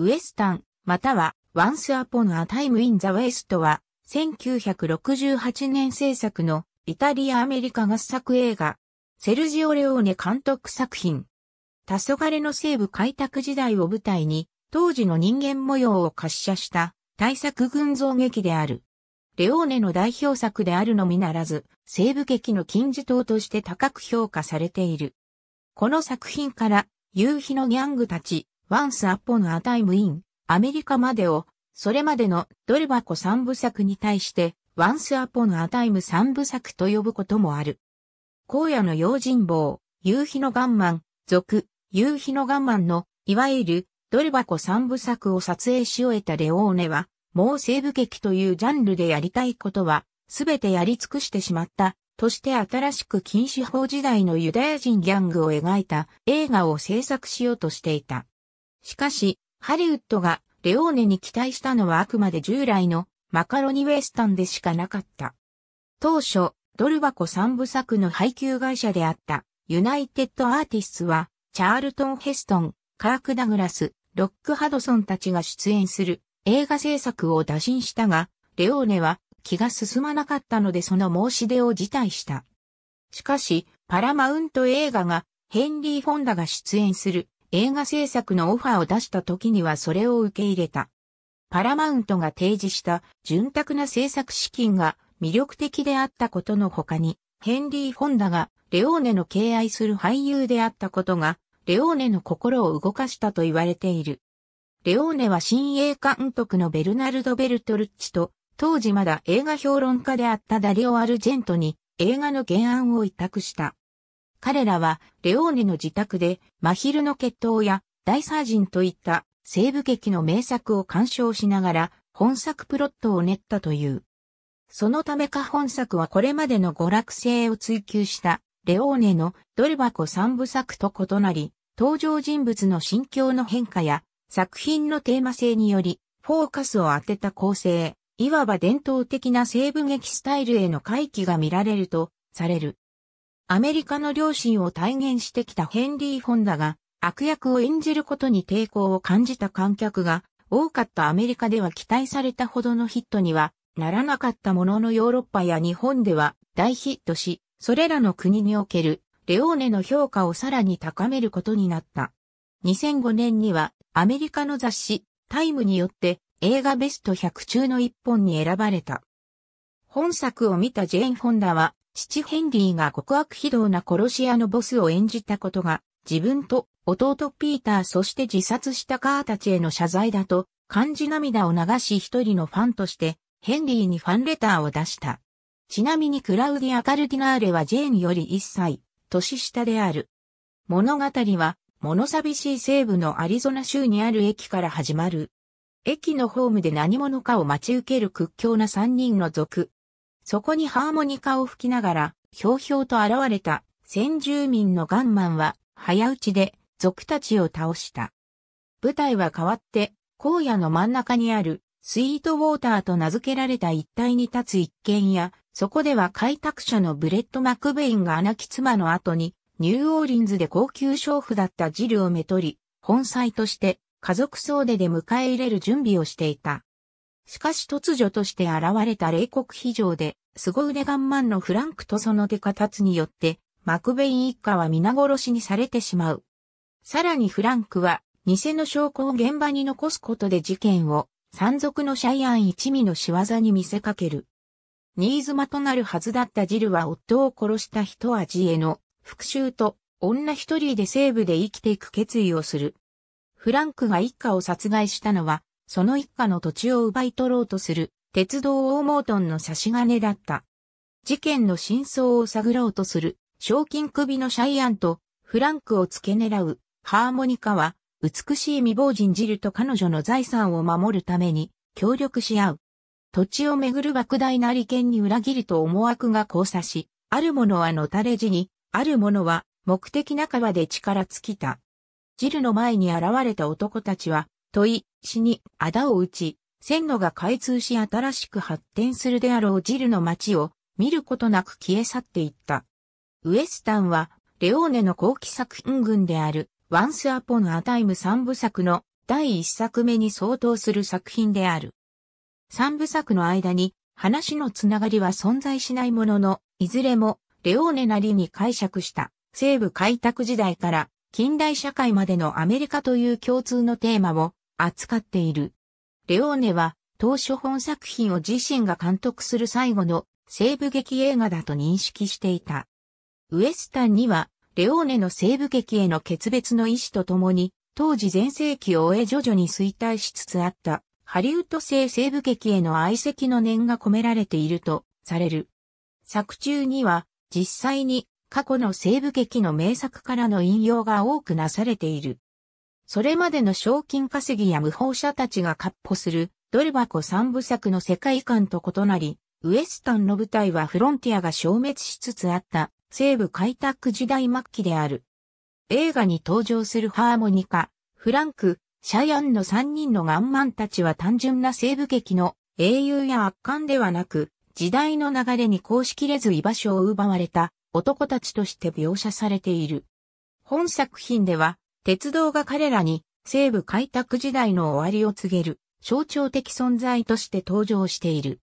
ウエスタン、または Once Upon a Time in the West は、1968年制作のイタリア・アメリカ合作映画、セルジオ・レオーネ監督作品。黄昏の西部開拓時代を舞台に、当時の人間模様を滑車した大作群像劇である。レオーネの代表作であるのみならず、西部劇の金字塔として高く評価されている。この作品から、夕日のギャングたち、Once Upon a Time in アメリカまでを、それまでのドル箱三部作に対して、Once Upon a Time 三部作と呼ぶこともある。荒野の用心棒、夕日のガンマン、続、夕日のガンマンの、いわゆる、ドル箱三部作を撮影し終えたレオーネは、もう西部劇というジャンルでやりたいことは、すべてやり尽くしてしまった、として新しく禁止法時代のユダヤ人ギャングを描いた映画を制作しようとしていた。しかし、ハリウッドがレオーネに期待したのはあくまで従来のマカロニウエスタンでしかなかった。当初、ドル箱3部作の配給会社であったユナイテッドアーティストは、チャールトン・ヘストン、カーク・ダグラス、ロック・ハドソンたちが出演する映画制作を打診したが、レオーネは気が進まなかったのでその申し出を辞退した。しかし、パラマウント映画がヘンリー・フォンダが出演する映画制作のオファーを出した時にはそれを受け入れた。パラマウントが提示した潤沢な制作資金が魅力的であったことの他に、ヘンリー・フォンダがレオーネの敬愛する俳優であったことが、レオーネの心を動かしたと言われている。レオーネは新鋭監督のベルナルド・ベルトルッチと、当時まだ映画評論家であったダリオ・アルジェントに映画の原案を委託した。彼らはレオーネの自宅で真昼の決闘や大サージンといった西部劇の名作を鑑賞しながら本作プロットを練ったという。そのためか本作はこれまでの娯楽性を追求したレオーネのドルバコ三部作と異なり、登場人物の心境の変化や作品のテーマ性によりフォーカスを当てた構成、いわば伝統的な西部劇スタイルへの回帰が見られるとされる。アメリカの両親を体現してきたヘンリー・フォンダが悪役を演じることに抵抗を感じた観客が多かったアメリカでは期待されたほどのヒットにはならなかったもののヨーロッパや日本では大ヒットし、それらの国におけるレオーネの評価をさらに高めることになった。2005年にはアメリカの雑誌タイムによって映画ベスト100中の一本に選ばれた。本作を見たジェーン・フォンダは父ヘンリーが極悪非道な殺し屋のボスを演じたことが、自分と弟ピーターそして自殺したカーたちへの謝罪だと、漢字涙を流し一人のファンとして、ヘンリーにファンレターを出した。ちなみにクラウディア・カルディナーレはジェーンより一歳、年下である。物語は、物寂しい西部のアリゾナ州にある駅から始まる。駅のホームで何者かを待ち受ける屈強な3人の族、そこにハーモニカを吹きながら、ひょうひょうと現れた先住民のガンマンは、早打ちで族たちを倒した。舞台は変わって、荒野の真ん中にあるスイートウォーターと名付けられた一帯に立つ一軒家、そこでは開拓者のブレッド・マクベインが亡き妻の後に、ニューオーリンズで高級娼婦だったジルをめとり、本妻として家族総出で迎え入れる準備をしていた。しかし突如として現れた冷酷非常で、凄腕ガンマンのフランクとその手カ立つによって、マクベイン一家は皆殺しにされてしまう。さらにフランクは、偽の証拠を現場に残すことで事件を、山賊のシャイアン一味の仕業に見せかける。新妻となるはずだったジルは夫を殺した一味への復讐と女一人で西部で生きていく決意をする。フランクが一家を殺害したのはその一家の土地を奪い取ろうとする、鉄道大モートンの差し金だった。事件の真相を探ろうとする、賞金首のシャイアンと、フランクを付け狙う、ハーモニカは、美しい未亡人ジルと彼女の財産を守るために、協力し合う。土地をめぐる莫大な利権に裏切ると思惑が交差し、ある者はのたれ死に、ある者は目的半ばで力尽きた。ジルの前に現れた男たちは、問い、市に仇を打ち、線路が開通し新しく発展するであろうジルの街を見ることなく消え去っていった。ウエスタンは、レオーネの後期作品群である、ワンスアポンアタイム三部作の第一作目に相当する作品である。三部作の間に話のつながりは存在しないものの、いずれもレオーネなりに解釈した西部開拓時代から近代社会までのアメリカという共通のテーマを扱っている。レオーネは当初本作品を自身が監督する最後の西部劇映画だと認識していた。ウエスタンにはレオーネの西部劇への決別の意思とともに当時前世紀を終え徐々に衰退しつつあったハリウッド製西部劇への愛席の念が込められているとされる。作中には実際に過去の西部劇の名作からの引用が多くなされている。それまでの賞金稼ぎや無法者たちが割歩する、ドル箱三部作の世界観と異なり、ウエスタンの舞台はフロンティアが消滅しつつあった西部開拓時代末期である。映画に登場するハーモニカ、フランク、シャイアンの3人のガンマンたちは単純な西部劇の英雄や圧巻ではなく、時代の流れにこうしきれず居場所を奪われた男たちとして描写されている。本作品では鉄道が彼らに西部開拓時代の終わりを告げる象徴的存在として登場している。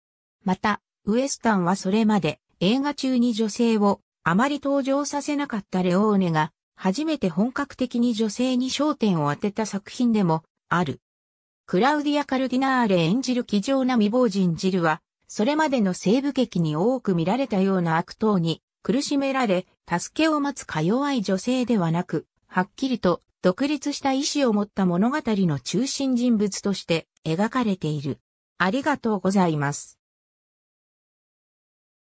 また、ウエスタンはそれまで映画中に女性をあまり登場させなかったレオーネが初めて本格的に女性に焦点を当てた作品でもある。クラウディア・カルディナーレ演じる気丈な未亡人ジルは、それまでの西部劇に多く見られたような悪党に苦しめられ、助けを待つか弱い女性ではなく、はっきりと独立した意志を持った物語の中心人物として描かれている。ありがとうございます。